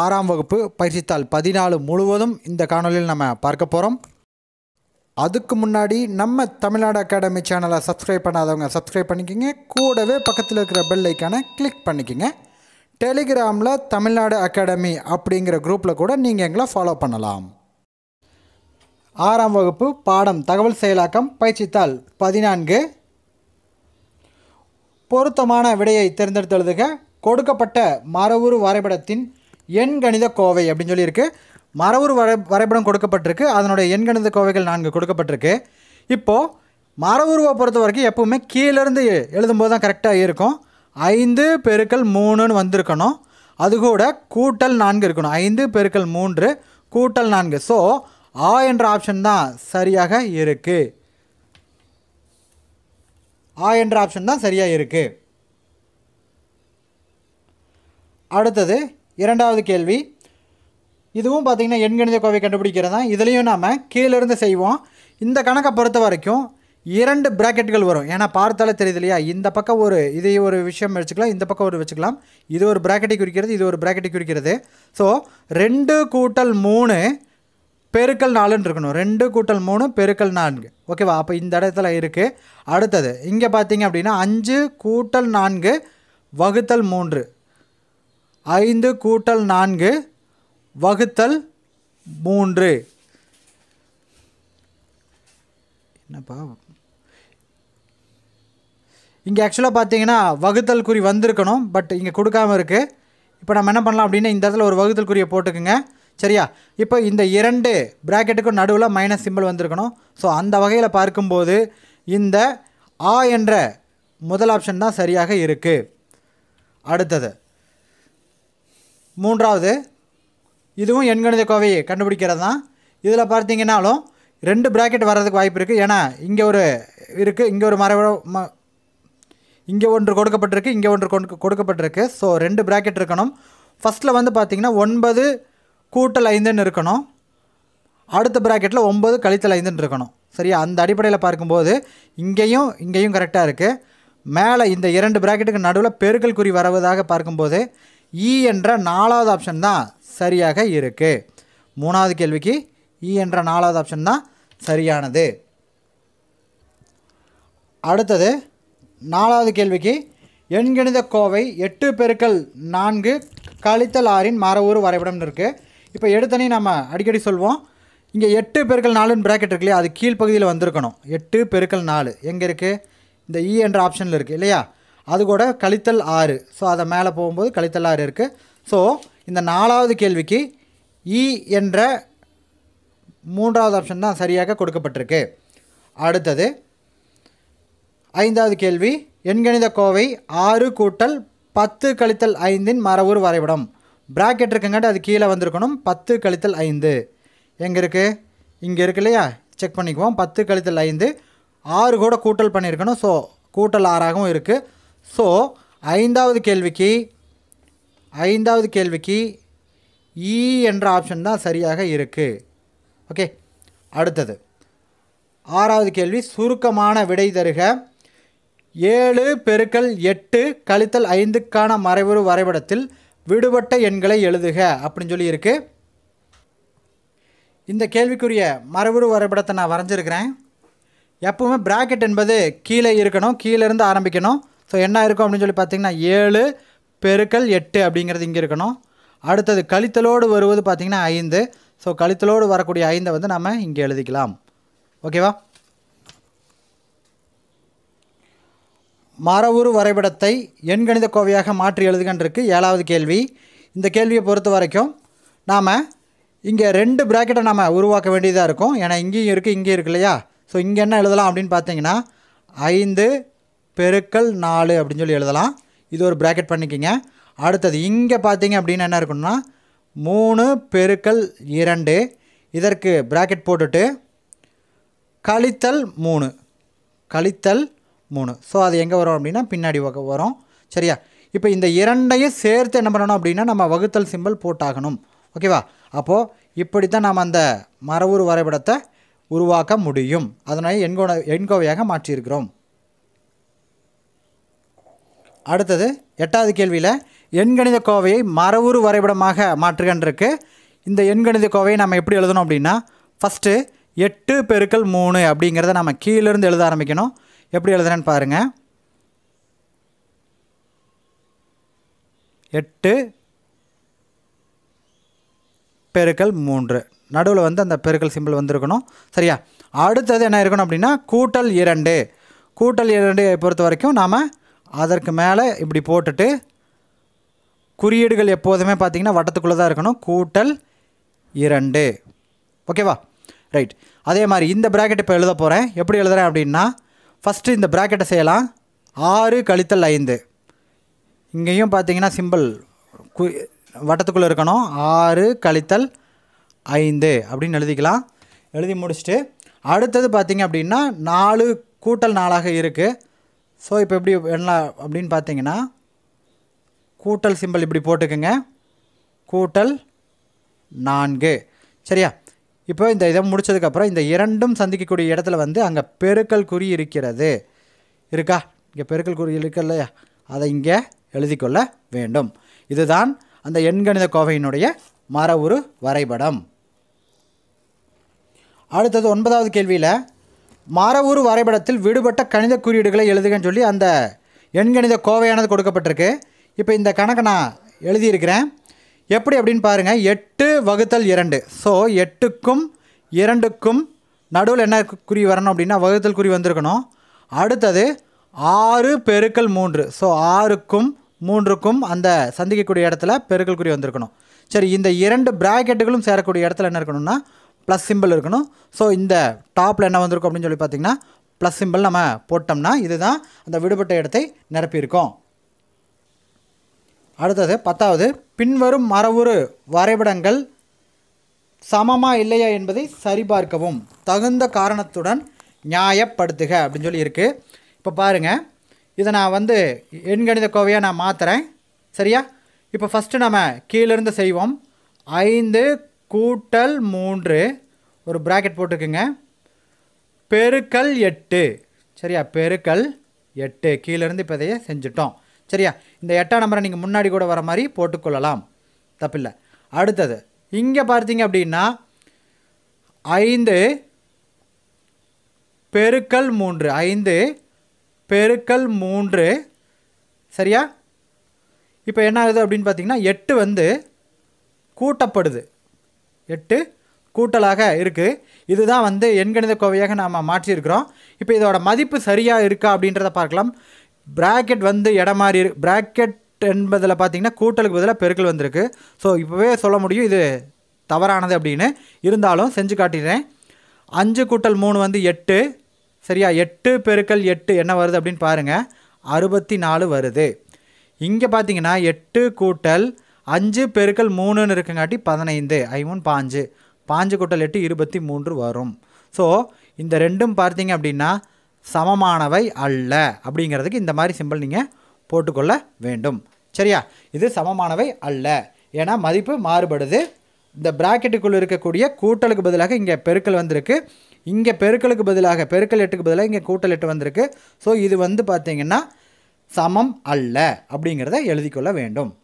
ஆறாம் வகுப்பு பயிற்சித்தாள் பதினாலு முழுவதும் இந்த காணொலியில் நம்ம பார்க்க போகிறோம் அதுக்கு முன்னாடி நம்ம தமிழ்நாடு அகாடமி சேனலை சப்ஸ்கிரைப் பண்ணாதவங்க சப்ஸ்கிரைப் பண்ணிக்கோங்க கூடவே பக்கத்தில் இருக்கிற பெல் ஐக்கானை கிளிக் பண்ணிக்கோங்க டெலிகிராமில் தமிழ்நாடு அகாடமி அப்படிங்கிற குரூப்பில் கூட நீங்கள் எங்களை ஃபாலோ பண்ணலாம் ஆறாம் வகுப்பு பாடம் தகவல் செயலாக்கம் பயிற்சித்தாள் பதினான்கு பொருத்தமான விடையை தேர்ந்தெடுத்து கொடுக்கப்பட்ட மரவுரு வரைபடத்தின் எண் கணித கோவை அப்படின்னு சொல்லியிருக்கு மரபுர் வரை வரைபடம் கொடுக்கப்பட்டிருக்கு அதனுடைய எண்கணித கோவைகள் நான்கு கொடுக்கப்பட்டிருக்கு இப்போது மரபுருவை பொறுத்த வரைக்கும் எப்போவுமே கீழேருந்து எழுதும்போது தான் கரெக்டாக இருக்கும் ஐந்து பெருக்கல் மூணுன்னு வந்திருக்கணும் அது கூட கூட்டல் நான்கு இருக்கணும் ஐந்து பெருக்கள் மூன்று கூட்டல் நான்கு ஸோ ஆ என்ற ஆப்ஷன் தான் சரியாக இருக்குது ஆ என்ற ஆப்ஷன் தான் சரியாக இருக்குது அடுத்தது இரண்டாவது கேள்வி இதுவும் பார்த்திங்கன்னா எண்கணித கோவை கண்டுபிடிக்கிறது தான் இதுலேயும் நாம் கீழேருந்து செய்வோம் இந்த கணக்கை பொறுத்த வரைக்கும் இரண்டு ப்ராக்கெட்டுகள் வரும் ஏன்னா பார்த்தாலே தெரியுது இல்லையா இந்த பக்கம் ஒரு இதை ஒரு விஷயம் வச்சுக்கலாம் இந்த பக்கம் ஒரு வச்சுக்கலாம் இது ஒரு ப்ராக்கெட்டை குறிக்கிறது இது ஒரு ப்ராக்கெட்டை குறிக்கிறது ஸோ ரெண்டு கூட்டல் மூணு பெருக்கல் நாலுன்னு இருக்கணும் ரெண்டு கூட்டல் மூணு பெருக்கல் நான்கு ஓகேவா அப்போ இந்த இடத்துல இருக்குது அடுத்தது இங்கே பார்த்தீங்க அப்படின்னா அஞ்சு கூட்டல் நான்கு வகுத்தல் மூன்று ஐந்து கூட்டல் நான்கு வகுத்தல் மூன்று என்னப்பா இங்கே ஆக்சுவலாக பார்த்தீங்கன்னா வகுத்தல் குறி வந்திருக்கணும் பட் இங்கே கொடுக்காம இருக்குது இப்போ நம்ம என்ன பண்ணலாம் அப்படின்னா இந்த இடத்துல ஒரு வகுத்தல் குறியை போட்டுக்குங்க சரியா இப்போ இந்த இரண்டு ப்ராக்கெட்டுக்கும் நடுவில் மைனஸ் சிம்பிள் வந்திருக்கணும் ஸோ அந்த வகையில் பார்க்கும்போது இந்த ஆ என்ற முதல் ஆப்ஷன் தான் சரியாக இருக்குது அடுத்தது மூன்றாவது இதுவும் எண்கணித கோவையை கண்டுபிடிக்கிறது தான் இதில் பார்த்தீங்கன்னாலும் ரெண்டு ப்ராக்கெட் வர்றதுக்கு வாய்ப்பு இருக்குது ஏன்னா இங்கே ஒரு இருக்குது இங்கே ஒரு ம இங்கே ஒன்று கொடுக்கப்பட்டிருக்கு இங்கே ஒன்று கொண்டு கொடுக்கப்பட்டிருக்கு ஸோ ரெண்டு ப்ராக்கெட் இருக்கணும் ஃபஸ்ட்டில் வந்து பார்த்திங்கன்னா ஒன்பது கூட்டல் ஐந்துன்னு இருக்கணும் அடுத்த ப்ராக்கெட்டில் ஒம்பது கழித்தல் ஐந்துன்னு இருக்கணும் சரியா அந்த அடிப்படையில் பார்க்கும்போது இங்கேயும் இங்கேயும் கரெக்டாக இருக்குது மேலே இந்த இரண்டு ப்ராக்கெட்டுக்கு நடுவில் பெருக்கல் குறி வரவதாக பார்க்கும்போது இ e என்ற நாலாவது ஆப்ஷன் தான் சரியாக இருக்குது மூணாவது கேள்விக்கு இ e என்ற நாலாவது ஆப்ஷன் தான் சரியானது அடுத்தது நாலாவது கேள்விக்கு எண்கணித கோவை எட்டு பெருக்கள் நான்கு கழித்தல் ஆறின் மர ஊர் வரைபடம்னு இருக்குது இப்போ எடுத்தனே நம்ம அடிக்கடி சொல்வோம் இங்கே எட்டு பெருக்கல் நாலுன்னு ப்ராக்கெட் இருக்கு இல்லையா அது கீழ்ப்பகுதியில் வந்திருக்கணும் எட்டு பெருக்கல் நாலு எங்கே இருக்குது இந்த இ e என்ற ஆப்ஷனில் இருக்குது இல்லையா அது கூட கழித்தல் ஆறு ஸோ அதை மேலே போகும்போது கழித்தல் ஆறு இருக்குது ஸோ இந்த நாலாவது கேள்விக்கு இ e என்ற மூன்றாவது ஆப்ஷன் தான் சரியாக கொடுக்கப்பட்டிருக்கு அடுத்தது ஐந்தாவது கேள்வி எண்கணித கோவை ஆறு கூட்டல் பத்து கழித்தல் ஐந்தின் மரவூர் வரைபடம் ப்ராக்கெட் இருக்குங்காட்டி அது கீழே வந்திருக்கணும் பத்து கழித்தல் ஐந்து எங்கே இருக்குது இங்கே இருக்கு இல்லையா செக் பண்ணிக்குவோம் பத்து கழித்தல் ஐந்து ஆறு கூட கூட்டல் பண்ணியிருக்கணும் ஸோ கூட்டல் ஆறாகவும் இருக்குது ஸோ ஐந்தாவது கேள்விக்கு ஐந்தாவது கேள்விக்கு இ e என்ற ஆப்ஷன் தான் சரியாக இருக்குது ஓகே அடுத்தது ஆறாவது கேள்வி சுருக்கமான விடை தருக ஏழு பெருக்கல் எட்டு கழித்தல் ஐந்துக்கான மறைவுறு வரைபடத்தில் விடுபட்ட எண்களை எழுதுக அப்படின்னு சொல்லியிருக்கு இந்த கேள்விக்குரிய மறைவுறு வரைபடத்தை நான் வரைஞ்சிருக்கிறேன் எப்பவுமே ப்ராக்கெட் என்பது கீழே இருக்கணும் கீழேருந்து ஆரம்பிக்கணும் ஸோ என்ன இருக்கும் அப்படின்னு சொல்லி பார்த்தீங்கன்னா ஏழு பெருக்கல் எட்டு அப்படிங்கிறது இங்கே இருக்கணும் அடுத்தது கழித்தலோடு வருவது பார்த்திங்கன்னா ஐந்து ஸோ கழித்தலோடு வரக்கூடிய ஐந்தை வந்து நம்ம இங்கே எழுதிக்கலாம் ஓகேவா மரவுரு வரைபடத்தை எண்கணித கோவையாக மாற்றி எழுதுகின்றிருக்கு ஏழாவது கேள்வி இந்த கேள்வியை பொறுத்த வரைக்கும் நாம் இங்கே ரெண்டு ப்ராக்கெட்டை நாம் உருவாக்க வேண்டியதாக இருக்கும் ஏன்னா இங்கேயும் இருக்குது இங்கேயும் இருக்கு இல்லையா ஸோ இங்கே என்ன எழுதலாம் அப்படின்னு பார்த்தீங்கன்னா ஐந்து பெருக்கல் நாலு அப்படின்னு சொல்லி எழுதலாம் இது ஒரு ப்ராக்கெட் பண்ணிக்கிங்க அடுத்தது இங்கே பார்த்தீங்க அப்படின்னு என்ன இருக்குன்னா மூணு பெருக்கல் இரண்டு இதற்கு ப்ராக்கெட் போட்டுட்டு கழித்தல் மூணு கழித்தல் மூணு ஸோ அது எங்கே வரும் அப்படின்னா பின்னாடி வரும் சரியா இப்போ இந்த இரண்டையும் சேர்த்து என்ன பண்ணணும் அப்படின்னா நம்ம வகுத்தல் சிம்பிள் போட்டாகணும் ஓகேவா அப்போது இப்படி தான் நாம் அந்த மரவூர் வரைபடத்தை உருவாக்க முடியும் அதனால் எண்கோ எண்கோவையாக மாற்றியிருக்கிறோம் அடுத்தது எட்டாவது கேள்வியில் எண்கணித கோவையை மரவுரு வரைபடமாக மாற்றுகன்றிருக்கு இந்த எண்கணித கோவையை நம்ம எப்படி எழுதணும் அப்படின்னா ஃபஸ்ட்டு எட்டு பெருக்கள் மூணு அப்படிங்கிறத நம்ம கீழேருந்து எழுத ஆரம்பிக்கணும் எப்படி எழுதுறேன்னு பாருங்கள் எட்டு பெருக்கள் மூன்று நடுவில் வந்து அந்த பெருக்கல் சிம்பிள் வந்திருக்கணும் சரியா அடுத்தது என்ன இருக்கணும் அப்படின்னா கூட்டல் இரண்டு கூட்டல் இரண்டு பொறுத்த வரைக்கும் நாம் அதற்கு மேலே இப்படி போட்டுட்டு குறியீடுகள் எப்போதுமே பார்த்திங்கன்னா வட்டத்துக்குள்ளே தான் இருக்கணும் கூட்டல் இரண்டு ஓகேவா ரைட் அதே மாதிரி இந்த ப்ராக்கெட் இப்போ எழுத போகிறேன் எப்படி எழுதுகிறேன் அப்படின்னா ஃபஸ்ட்டு இந்த ப்ராக்கெட்டை செய்யலாம் ஆறு கழித்தல் ஐந்து இங்கேயும் பார்த்தீங்கன்னா சிம்பிள் கு வட்டத்துக்குள்ளே இருக்கணும் ஆறு கழித்தல் ஐந்து அப்படின்னு எழுதிக்கலாம் எழுதி முடிச்சுட்டு அடுத்தது பார்த்திங்க அப்படின்னா நாலு கூட்டல் நாளாக இருக்குது ஸோ இப்போ எப்படி என்ன அப்படின்னு பார்த்தீங்கன்னா கூட்டல் சிம்பிள் இப்படி போட்டுக்கோங்க கூட்டல் நான்கு சரியா இப்போ இந்த இதை முடித்ததுக்கப்புறம் இந்த இரண்டும் சந்திக்கக்கூடிய இடத்துல வந்து அங்கே பெருக்கல் குறி இருக்கிறது இருக்கா இங்கே பெருக்கல் குறி இருக்கு இல்லையா அதை இங்கே எழுதிக்கொள்ள வேண்டும் இதுதான் அந்த எண்கணித கோவையினுடைய மர ஒரு வரைபடம் அடுத்தது ஒன்பதாவது கேள்வியில் மாரவூர் வரைபடத்தில் விடுபட்ட கணித குறியீடுகளை எழுதுகன்னு சொல்லி அந்த எண்கணித கோவையானது கொடுக்கப்பட்டிருக்கு இப்போ இந்த கணக்கை நான் எழுதியிருக்கிறேன் எப்படி அப்படின்னு பாருங்கள் எட்டு வகுத்தல் இரண்டு ஸோ எட்டுக்கும் இரண்டுக்கும் நடுவில் என்ன குறி வரணும் அப்படின்னா வகுத்தல் குறி வந்திருக்கணும் அடுத்தது ஆறு பெருக்கல் மூன்று ஸோ ஆறுக்கும் மூன்றுக்கும் அந்த சந்திக்கக்கூடிய இடத்துல பெருக்கல் குறி வந்திருக்கணும் சரி இந்த இரண்டு ப்ராக்கெட்டுகளும் சேரக்கூடிய இடத்துல என்ன இருக்கணும்னா ப்ளஸ் சிம்பிள் இருக்கணும் ஸோ இந்த டாப்பில் என்ன வந்திருக்கும் அப்படின்னு சொல்லி பார்த்திங்கன்னா ப்ளஸ் சிம்பிள் நம்ம போட்டோம்னா இதுதான் அந்த விடுபட்ட இடத்தை நிரப்பியிருக்கோம் அடுத்தது பத்தாவது பின்வரும் மரவுறு வரைபடங்கள் சமமாக இல்லையா என்பதை சரிபார்க்கவும் தகுந்த காரணத்துடன் நியாயப்படுத்துக அப்படின்னு சொல்லி இருக்குது இப்போ பாருங்கள் இதை நான் வந்து எண்கணித கோவையாக நான் மாற்றுறேன் சரியா இப்போ ஃபஸ்ட்டு நம்ம கீழேருந்து செய்வோம் ஐந்து கூட்டல் மூன்று ஒரு ப்ராக்கெட் போட்டுக்குங்க பெருக்கல் எட்டு சரியா பெருக்கல் எட்டு கீழேருந்து இப்போ இதையே செஞ்சுட்டோம் சரியா இந்த எட்டாம் நம்பரை நீங்கள் முன்னாடி கூட வர மாதிரி போட்டுக்கொள்ளலாம் தப்பில்லை அடுத்தது இங்கே பார்த்தீங்க அப்படின்னா ஐந்து பெருக்கல் மூன்று ஐந்து பெருக்கல் மூன்று சரியா இப்போ என்ன ஆகுது அப்படின்னு பார்த்தீங்கன்னா எட்டு வந்து கூட்டப்படுது எட்டு கூட்டலாக இருக்குது இதுதான் வந்து எண்கணித கோவையாக நாம் மாற்றியிருக்கிறோம் இப்போ இதோட மதிப்பு சரியாக இருக்கா அப்படின்றத பார்க்கலாம் ப்ராக்கெட் வந்து இடம் மாறி ப்ராக்கெட் என்பதில் பார்த்திங்கன்னா கூட்டலுக்கு பதிலாக பெருக்கல் வந்திருக்கு ஸோ இப்போவே சொல்ல முடியும் இது தவறானது அப்படின்னு இருந்தாலும் செஞ்சு காட்டிடுறேன் அஞ்சு கூட்டல் மூணு வந்து எட்டு சரியா எட்டு பெருக்கல் எட்டு என்ன வருது அப்படின்னு பாருங்கள் அறுபத்தி நாலு வருது இங்கே பார்த்தீங்கன்னா எட்டு கூட்டல் அஞ்சு பெருக்கள் மூணுன்னு இருக்குங்காட்டி பதினைந்து ஐமூன் பாஞ்சு பாஞ்சு கூட்டல் எட்டு இருபத்தி மூன்று வரும் ஸோ இந்த ரெண்டும் பார்த்தீங்க அப்படின்னா சமமானவை அல்ல அப்படிங்கிறதுக்கு இந்த மாதிரி சிம்பிள் நீங்கள் போட்டுக்கொள்ள வேண்டும் சரியா இது சமமானவை அல்ல ஏன்னா மதிப்பு மாறுபடுது இந்த ப்ராக்கெட்டுக்குள்ளே இருக்கக்கூடிய கூட்டலுக்கு பதிலாக இங்கே பெருக்கல் வந்திருக்கு இங்கே பெருக்கலுக்கு பதிலாக பெருக்கல் எட்டுக்கு பதிலாக இங்கே கூட்டல் எட்டு வந்திருக்கு ஸோ இது வந்து பார்த்திங்கன்னா சமம் அல்ல அப்படிங்கிறத எழுதிக்கொள்ள வேண்டும்